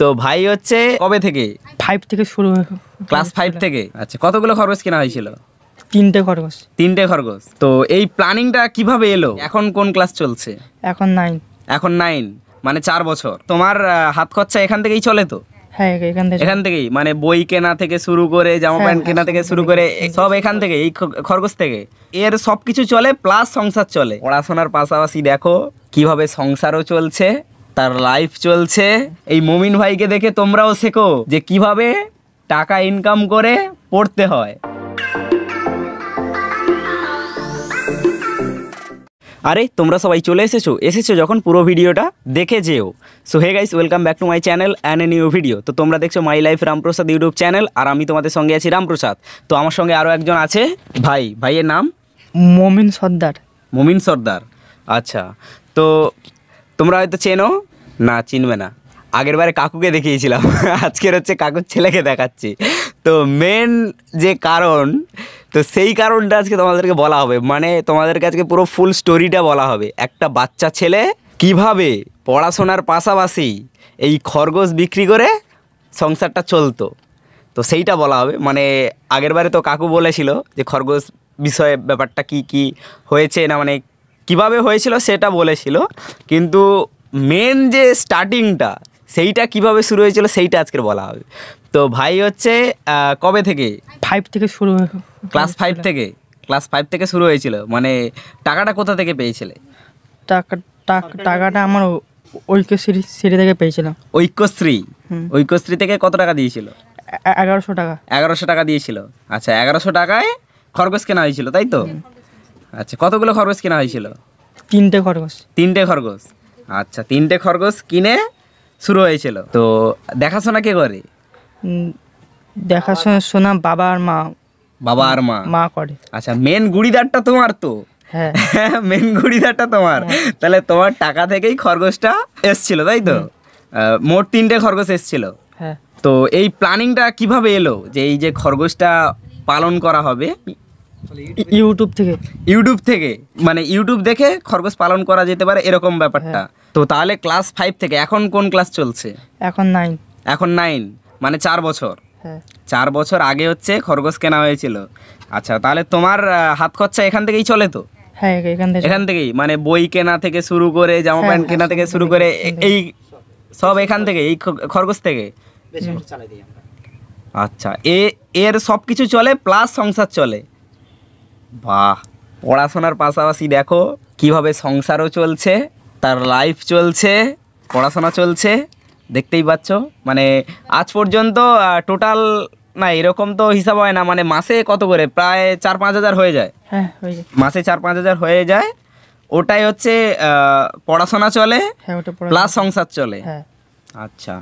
তো ভাই হচ্ছে কবে থেকে ফাইভ থেকে শুরু ক্লাস ফাইভ থেকে আচ্ছা কতগুলো খরগোশ কেনা হয়েছিল তিনটে খরগোশ তিনটে খরগোশ তো এই প্ল্যানিংটা কিভাবে এলো এখন কোন ক্লাস চলছে এখন নাইন এখন নাইন মানে চার বছর তোমার হাত খরচা এখান থেকেই চলে তো হ্যাঁ এখান থেকে এখান থেকেই মানে বই কেনা থেকে শুরু করে জামা হ্যাঁ, প্যান্ট কেনা হ্যাঁ, থেকে শুরু করে সব এখান থেকে এই খরগোশ থেকে এর সব কিছু চলে প্লাস সংসার চলে পড়াশোনার পাশাপাশি দেখো কিভাবে সংসারও চলছে তার লাইফ চলছে এই মুমিন ভাইকে দেখে তোমরাও শেখো যে কিভাবে টাকা ইনকাম করে পড়তে হয় আরে তোমরা সবাই চলে এসেছো এসেছো যখন পুরো ভিডিওটা দেখে যেও so hey guys welcome back to my channel and a new video তো তোমরা দেখছো my life Ramprasad YouTube channel আর আমি তোমাদের সঙ্গে আছি রামপ্রসাদ তো আমার সঙ্গে আরও একজন আছে ভাই ভাইয়ের নাম মমিন সর্দার মমিন সর্দার আচ্ছা তো তোমরা হয়তো চেনো না চিনবে না আগের বারে কাকুকে দেখিয়েছিলাম আজকের হচ্ছে কাকুর ছেলেকে দেখাচ্ছি তো মেন যে কারণ তো সেই কারণটা আজকে তোমাদেরকে বলা হবে মানে তোমাদেরকে আজকে পুরো ফুল স্টোরিটা বলা হবে একটা বাচ্চা ছেলে কিভাবে পড়াশোনার পাশাপাশি এই খরগোশ বিক্রি করে সংসারটা চলতো তো সেইটা বলা হবে মানে আগের বারে তো কাকু বলেছিল যে খরগোশ বিষয়ে ব্যাপারটা কি কি হয়েছে না মানে কিভাবে হয়েছিল সেটা বলেছিল কিন্তু মেন যে স্টার্টিংটা সেইটা কিভাবে শুরু হয়েছিল সেইটা আজকের বলা হবে তো ভাই হচ্ছে কবে থেকে ফাইভ থেকে শুরু ক্লাস ফাইভ থেকে ক্লাস ফাইভ থেকে শুরু হয়েছিল মানে টাকাটা কোথা থেকে পেয়েছিলে টাকা টাকাটা আমার ঐক্যশ্রী শ্রী থেকে পেয়েছিলাম ঐক্যশ্রী ঐক্যশ্রী থেকে কত টাকা দিয়েছিল এগারোশো টাকা এগারোশো টাকা দিয়েছিল আচ্ছা এগারোশো টাকায় খরগোশ কেনা হয়েছিল তাই তো আচ্ছা কতগুলো খরগোশ কেনা হয়েছিল তিনটে খরগোশ তিনটে খরগোশ আচ্ছা তিনটে খরগোশ কিনে শুরু হয়েছিল তো দেখাশোনা কে করে দেখাশোনা শোনা বাবা আর মা বাবা আর মা মা করে আচ্ছা মেন গুড়িদারটা তোমার তো হ্যাঁ মেন হ্যাঁ, গুড়িদারটা তোমার হ্যাঁ। তাহলে তোমার টাকা থেকেই খরগোশটা এসছিল তাই তো মোট তিনটে খরগোশ এসছিল হ্যাঁ তো এই প্ল্যানিংটা কিভাবে এলো যে এই যে খরগোশটা পালন করা হবে ইউটিউব থেকে ইউটিউব থেকে মানে ইউটিউব দেখে খরগোশ পালন করা যেতে পারে এরকম ব্যাপারটা হ্যাঁ। তো তাহলে ক্লাস ফাইভ থেকে এখন কোন ক্লাস চলছে এখন নাইন এখন নাইন মানে চার বছর হ্যাঁ। চার বছর আগে হচ্ছে খরগোশ কেনা হয়েছিল আচ্ছা তাহলে তোমার হাত খরচা এখান থেকেই চলে তো হ্যাঁ এখান থেকেই মানে বই কেনা থেকে শুরু করে জামা হ্যাঁ, প্যান্ট কেনা থেকে শুরু করে এই সব এখান থেকে এই খরগোশ থেকে আচ্ছা এ এর সব কিছু চলে প্লাস সংসার চলে বাহ পড়াশোনার পাশাপাশি দেখো কিভাবে সংসারও চলছে তার লাইফ চলছে পড়াশোনা চলছে দেখতেই পাচ্ছ মানে আজ পর্যন্ত টোটাল না এরকম তো হিসাব হয় না মানে মাসে কত করে প্রায় চার পাঁচ হাজার হয়ে যায় হ্যাঁ মাসে চার পাঁচ হাজার হয়ে যায় ওটাই হচ্ছে পড়াশোনা চলে হ্যাঁ, প্লাস সংসার চলে হ্যাঁ। আচ্ছা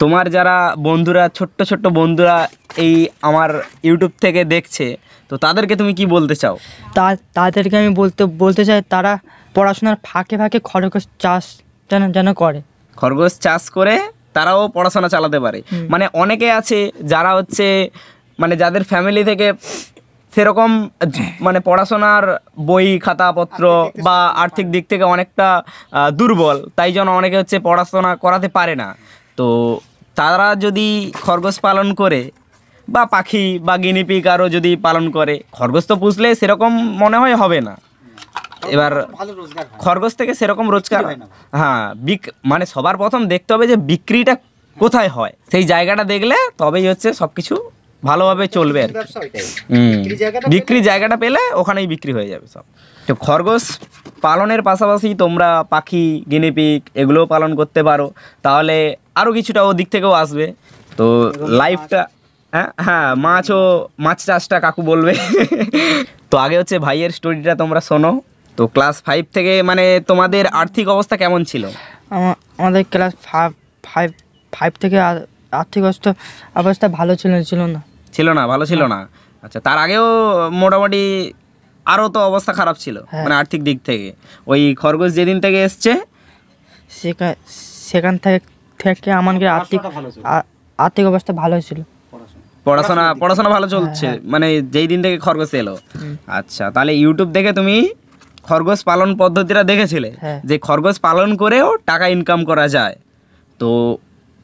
তোমার যারা বন্ধুরা ছোট্ট ছোট্ট বন্ধুরা এই আমার ইউটিউব থেকে দেখছে তো তাদেরকে তুমি কি বলতে চাও তা তাদেরকে আমি বলতে বলতে চাই তারা পড়াশোনার ফাঁকে ফাঁকে খরগোশ চাষ যেন যেন করে খরগোশ চাষ করে তারাও পড়াশোনা চালাতে পারে মানে অনেকে আছে যারা হচ্ছে মানে যাদের ফ্যামিলি থেকে সেরকম মানে পড়াশোনার বই খাতাপত্র বা আর্থিক দিক থেকে অনেকটা দুর্বল তাই জন্য অনেকে হচ্ছে পড়াশোনা করাতে পারে না তো তারা যদি খরগোশ পালন করে বা পাখি বা গিনিপিক আরও যদি পালন করে খরগোশ তো পুষলে সেরকম মনে হয় হবে না এবার খরগোশ থেকে সেরকম রোজগার হ্যাঁ বিক মানে সবার প্রথম দেখতে হবে যে বিক্রিটা কোথায় হয় সেই জায়গাটা দেখলে তবেই হচ্ছে সব কিছু ভালোভাবে চলবে আর বিক্রি জায়গাটা পেলে ওখানেই বিক্রি হয়ে যাবে সব তো খরগোশ পালনের পাশাপাশি তোমরা পাখি গিনিপিক এগুলোও পালন করতে পারো তাহলে আরও কিছুটা ও দিক থেকেও আসবে তো লাইফটা হ্যাঁ হ্যাঁ মাছও মাছ চাষটা কাকু বলবে তো আগে হচ্ছে ভাইয়ের স্টোরিটা তোমরা শোনো তো ক্লাস ফাইভ থেকে মানে তোমাদের আর্থিক অবস্থা কেমন ছিল আমাদের ক্লাস ফাইভ ফাইভ ফাইভ থেকে আর্থিক অবস্থা অবস্থা ভালো ছিল ছিল না ছিল না ভালো ছিল না আচ্ছা তার আগেও মোটামুটি আরও তো অবস্থা খারাপ ছিল হ্যাঁ। মানে আর্থিক দিক থেকে ওই খরগোশ যেদিন থেকে এসছে সেখান থেকে থেকে আমাদের আর্থিক আর্থিক অবস্থা ভালো ছিল পড়াশোনা পড়াশোনা ভালো চলছে হ্যাঁ, হ্যাঁ। মানে যেই দিন থেকে খরগোশ এলো আচ্ছা তাহলে ইউটিউব দেখে তুমি খরগোশ পালন পদ্ধতিটা দেখেছিলে হ্যাঁ। যে খরগোশ পালন করেও টাকা ইনকাম করা যায় তো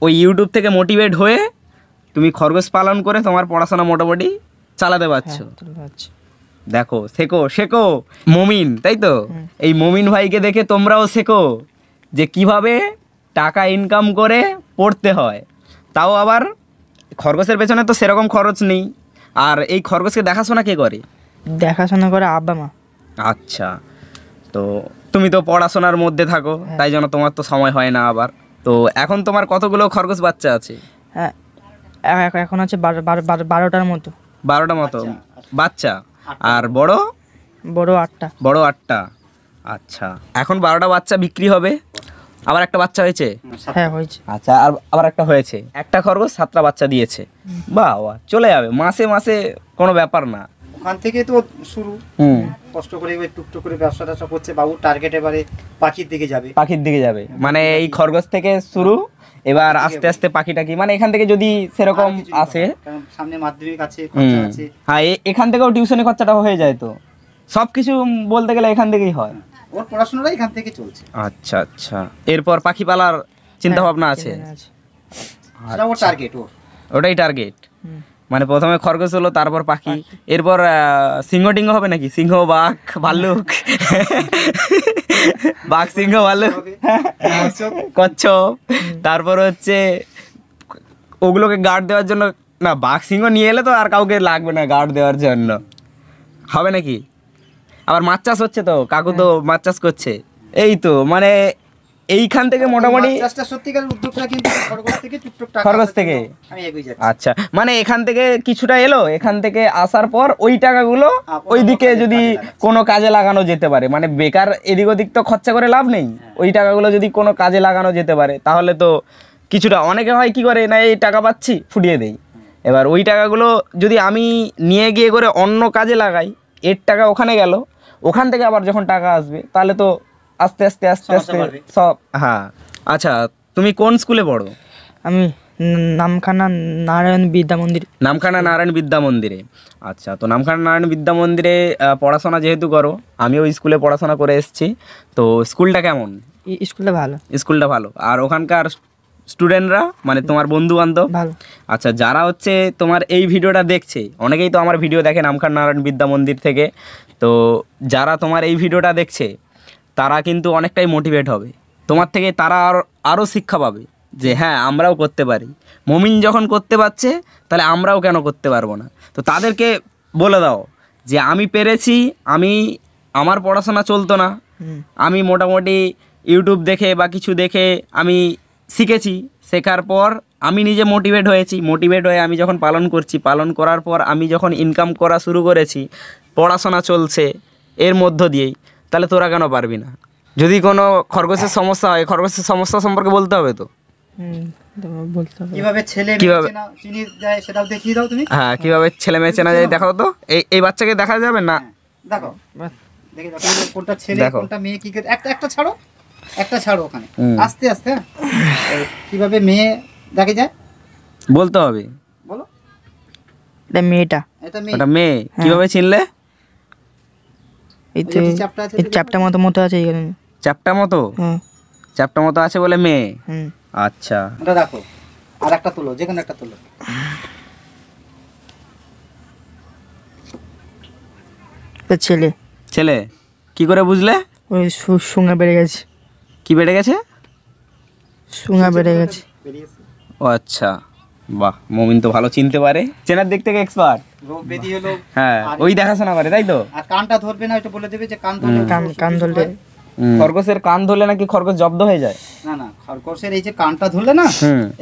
ওই ইউটিউব থেকে মোটিভেট হয়ে তুমি খরগোশ পালন করে তোমার পড়াশোনা মোটামুটি চালাতে পারছো দেখো শেখো শেখো মমিন তাই তো এই মমিন ভাইকে দেখে তোমরাও শেখো যে কিভাবে টাকা ইনকাম করে পড়তে হয় তাও আবার খরগোশের পেছনে তো সেরকম খরচ নেই আর এই খরগোশকে দেখাশোনা কে করে দেখাশোনা করে আব্বা মা আচ্ছা তো তুমি তো পড়াশোনার মধ্যে থাকো হ্যাঁ। তাই জন্য তোমার তো সময় হয় না আবার তো এখন তোমার কতগুলো খরগোশ বাচ্চা আছে হ্যাঁ এখন আছে বারোটার মতো বারোটা মতো আচ্ছা, আচ্ছা। বাচ্চা আর বড় বড় আটটা বড় আটটা আচ্ছা এখন বারোটা বাচ্চা বিক্রি হবে আবার একটা বাচ্চা হয়েছে হ্যাঁ হয়েছে আচ্ছা আর আবার একটা হয়েছে একটা খরগোশ সাতটা বাচ্চা দিয়েছে বাহ চলে যাবে মাসে মাসে কোনো ব্যাপার না ওখান থেকে তো শুরু কষ্ট করে ওই টুকটু করে ব্যবসা ট্যাবসা করছে বাবু টার্গেট এবারে পাখির দিকে যাবে পাখির দিকে যাবে মানে এই খরগোশ থেকে শুরু এবার আস্তে আস্তে পাখিটা কি মানে এখান থেকে যদি সেরকম আসে সামনে মাধ্যমিক আছে হ্যাঁ এখান থেকেও টিউশনের খরচাটা হয়ে যায় তো সবকিছু বলতে গেলে এখান থেকেই হয় হ্যাঁ। ওর পড়াশোনাটা এখান থেকে চলছে আচ্ছা আচ্ছা এরপর পাখি পালার চিন্তা ভাবনা হ্যাঁ, আছে সেটা ওর টার্গেট আচ্ছা। ওর ওটাই টার্গেট মানে প্রথমে খরগোশ হলো তারপর পাখি এরপর সিংহ টিংহ হবে নাকি সিংহ বাঘ ভাল্লুক বাঘ সিংহ ভাল্লুক কচ্ছপ তারপর হচ্ছে ওগুলোকে গার্ড দেওয়ার জন্য না বাঘ সিংহ নিয়ে এলে তো আর কাউকে লাগবে না গার্ড দেওয়ার জন্য হবে নাকি আবার মাছ চাষ হচ্ছে তো কাকু তো হ্যাঁ। মাছ চাষ করছে এই তো মানে এইখান থেকে মোটামুটি খরগোশ থেকে আচ্ছা মানে এখান থেকে কিছুটা এলো এখান থেকে আসার পর ওই টাকাগুলো ওইদিকে যদি কোনো কাজে লাগানো যেতে পারে মানে বেকার এদিক ওদিক তো খরচা করে লাভ নেই হ্যাঁ। ওই টাকাগুলো যদি কোনো কাজে লাগানো যেতে পারে তাহলে তো কিছুটা অনেকে হয় কি করে না এই টাকা পাচ্ছি ফুটিয়ে দেই এবার ওই টাকাগুলো যদি আমি নিয়ে গিয়ে করে অন্য কাজে লাগাই এর টাকা ওখানে গেল ওখান থেকে আবার যখন টাকা আসবে তাহলে তো আস্তে আস্তে আস্তে আস্তে সব হ্যাঁ আচ্ছা তুমি কোন স্কুলে পড়ো আমি নামখানা নারায়ণ বিদ্যা মন্দির নামখানা নারায়ণ বিদ্যা মন্দিরে আচ্ছা তো নামখানা নারায়ণ বিদ্যা মন্দিরে পড়াশোনা যেহেতু করো আমি ওই স্কুলে পড়াশোনা করে এসেছি তো স্কুলটা কেমন স্কুলটা ভালো স্কুলটা ভালো আর ওখানকার স্টুডেন্টরা মানে তোমার বন্ধু বান্ধব আচ্ছা যারা হচ্ছে তোমার এই ভিডিওটা দেখছে অনেকেই তো আমার ভিডিও দেখেন নামখান নারায়ণ বিদ্যা মন্দির থেকে তো যারা তোমার এই ভিডিওটা দেখছে তারা কিন্তু অনেকটাই মোটিভেট হবে তোমার থেকে তারা আর আরও শিক্ষা পাবে যে হ্যাঁ আমরাও করতে পারি মমিন যখন করতে পারছে তাহলে আমরাও কেন করতে পারবো না তো তাদেরকে বলে দাও যে আমি পেরেছি আমি আমার পড়াশোনা চলতো না আমি মোটামুটি ইউটিউব দেখে বা কিছু দেখে আমি শিখেছি শেখার পর আমি নিজে মোটিভেট হয়েছি মোটিভেট হয়ে আমি যখন পালন করছি পালন করার পর আমি যখন ইনকাম করা শুরু করেছি পড়াশোনা চলছে এর মধ্য দিয়েই তাহলে তোরা কেন পারবি না যদি কোনো খরগোশের সমস্যা হয় খরগোশের সমস্যা সম্পর্কে বলতে হবে তো কিভাবে ছেলে হ্যাঁ ছেলে মেয়ে চেনা যায় দেখাও তো এই এই বাচ্চাকে দেখা যাবে না হ্যাঁ, দেখো দেখো কোনটা ছেলে কোনটা মেয়ে কি একটা একটা ছাড়ো একটা ছাড়ো ওখানে আস্তে আস্তে হ্যাঁ? কিভাবে মেয়ে দেখে যায় বলতে হবে বলো এটা মেয়েটা এটা মেয়ে এটা মেয়ে হ্যাঁ। কিভাবে চিনলে এই চাপটা মতো মতো আছে এখানে চাপটা মতো হ্যাঁ। চাপটা মতো আছে বলে মেয়ে আচ্ছা এটা রাখো আর একটা তুলো যেকোনো একটা তুলো ছেলে ছেলে কি করে বুঝলে ওই শুনে বেড়ে গেছে কি বেড়ে গেছে সুঙা বেড়ে গেছে ও আচ্ছা বাহ মমিন তো ভালো চিনতে পারে চেনার দিক থেকে এক্সপার্ট হ্যাঁ ওই দেখাশোনা করে তাই তো আর কানটা ধরবে না ওটা বলে দেবে যে কান ধরলে কান ধরলে খরগোশের কান ধরলে নাকি খরগোশ জব্দ হয়ে যায় না না খরগোশের এই যে কানটা ধরলে না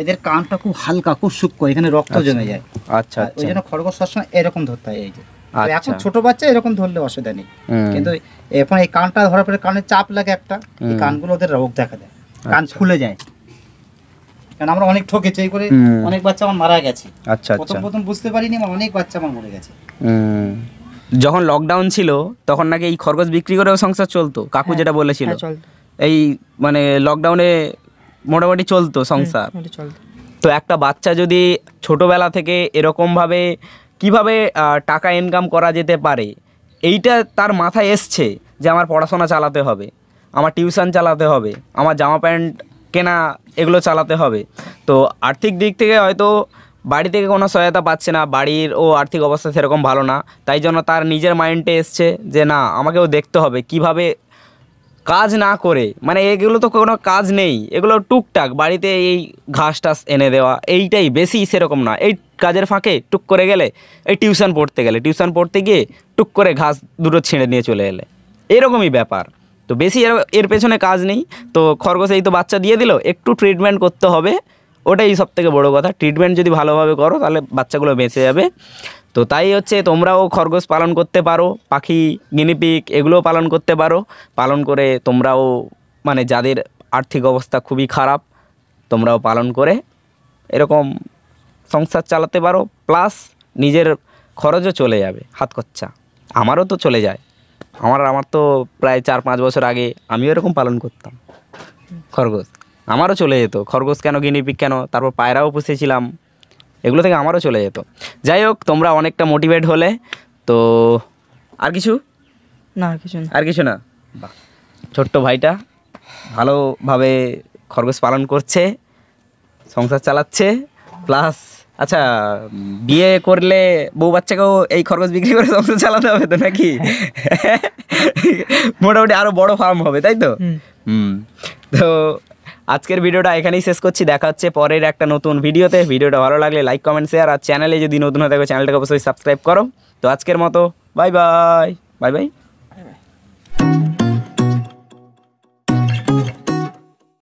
এদের কানটা খুব হালকা খুব সূক্ষ্ম এখানে রক্ত আচ্ছা। জমে যায় আচ্ছা ওই আচ্ছা। জন্য খরগোশ সবসময় এরকম ধরতে হয় এই যে এখন আচ্ছা। ছোট বাচ্চা এরকম ধরলে অসুবিধা নেই কিন্তু এখন এই কানটা ধরার পরে কানে চাপ লাগে একটা এই কানগুলো ওদের রোগ দেখা দেয় কান খুলে আচ্ছা। যায় কারণ আমরা অনেক ঠকেছি এই করে অনেক বাচ্চা আমার মারা গেছে আচ্ছা, আচ্ছা। প্রথম প্রথম বুঝতে পারিনি আমার অনেক বাচ্চা আমার মরে গেছে যখন লকডাউন ছিল তখন নাকি এই খরগোশ বিক্রি করেও সংসার চলতো কাকু হ্যাঁ। যেটা বলেছিল হ্যাঁ, এই মানে লকডাউনে মোটামুটি চলতো সংসার তো একটা বাচ্চা যদি ছোটবেলা থেকে এরকম ভাবে কিভাবে টাকা ইনকাম করা যেতে পারে এইটা তার মাথায় এসছে যে আমার পড়াশোনা চালাতে হবে আমার টিউশন চালাতে হবে আমার জামা প্যান্ট কেনা এগুলো চালাতে হবে তো আর্থিক দিক থেকে হয়তো বাড়ি থেকে কোনো সহায়তা পাচ্ছে না বাড়ির ও আর্থিক অবস্থা সেরকম ভালো না তাই জন্য তার নিজের মাইন্ডে এসছে যে না আমাকেও দেখতে হবে কিভাবে কাজ না করে মানে এগুলো তো কোনো কাজ নেই এগুলো টুকটাক বাড়িতে এই ঘাস টাস এনে দেওয়া এইটাই বেশি সেরকম না এই কাজের ফাঁকে টুক করে গেলে এই টিউশন পড়তে গেলে টিউশন পড়তে গিয়ে টুক করে ঘাস দুটো ছিঁড়ে নিয়ে চলে এলে এরকমই ব্যাপার তো বেশি এর পেছনে কাজ নেই তো খরগোশ এই তো বাচ্চা দিয়ে দিল একটু ট্রিটমেন্ট করতে হবে ওটাই সবথেকে বড় কথা ট্রিটমেন্ট যদি ভালোভাবে করো তাহলে বাচ্চাগুলো বেঁচে যাবে তো তাই হচ্ছে তোমরাও খরগোশ পালন করতে পারো পাখি গিনিপিক এগুলোও পালন করতে পারো পালন করে তোমরাও মানে যাদের আর্থিক অবস্থা খুবই খারাপ তোমরাও পালন করে এরকম সংসার চালাতে পারো প্লাস নিজের খরচও চলে যাবে হাত খরচা আমারও তো চলে যায় আমার আমার তো প্রায় চার পাঁচ বছর আগে আমিও এরকম পালন করতাম খরগোশ আমারও চলে যেত খরগোশ কেন গিনিপিক কেন তারপর পায়রাও পুষেছিলাম এগুলো থেকে আমারও চলে যেত যাই হোক তোমরা অনেকটা মোটিভেট হলে তো আর কিছু না কিছু না আর কিছু না ছোট্ট ভাইটা ভালোভাবে খরগোশ পালন করছে সংসার চালাচ্ছে প্লাস আচ্ছা বিয়ে করলে বউ বাচ্চাকেও এই খরগোশ বিক্রি করে সংসার চালাতে হবে তো নাকি মোটামুটি আরও বড় ফার্ম হবে তাই তো হুম তো আজকের ভিডিওটা এখানেই শেষ করছি দেখা হচ্ছে পরের একটা নতুন ভিডিওতে ভিডিওটা ভালো লাগলে লাইক কমেন্ট শেয়ার আর চ্যানেলে যদি নতুন হয়ে থাকো চ্যানেলটাকে অবশ্যই সাবস্ক্রাইব করো তো আজকের মতো বাই বাই বাই বাই